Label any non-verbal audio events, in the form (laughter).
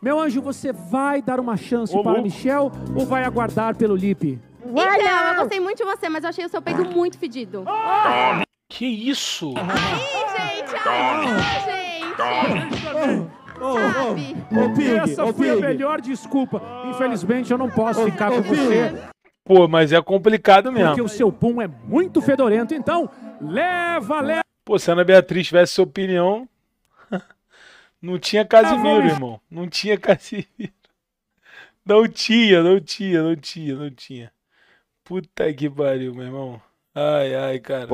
Meu anjo, você vai dar uma chance Ô, para o Michel ou vai aguardar pelo Lipe? Então, eu gostei muito de você, mas eu achei o seu peito muito fedido. Que isso? Aí, gente! Aí, gente! Ô, Sabe? ô, Pig, Essa foi a Pig. melhor desculpa. Infelizmente, eu não posso ficar com você. Pô, mas é complicado mesmo. Porque o seu pum é muito fedorento. Então, leva, leva. Pô, se a Ana Beatriz tivesse sua opinião, não tinha Casimiro, ah, irmão. Não tinha (laughs) Casimiro. Não tinha, não tinha, não tinha, não tinha. Puta que pariu, meu irmão. Ai, ai, cara.